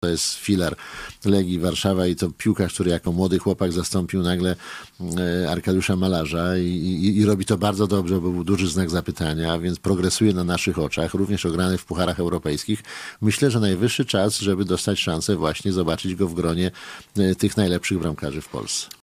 To jest filar Legii Warszawa i to piłkarz, który jako młody chłopak zastąpił nagle e, Arkadiusza Malarza i, i, i, robi to bardzo dobrze, bo był duży znak zapytania, więc progresuje na naszych oczach, również ograny w pucharach europejskich. Myślę, że najwyższy czas, żeby dostać szansę właśnie zobaczyć go w gronie e, tych najlepszych bramkarzy w Polsce.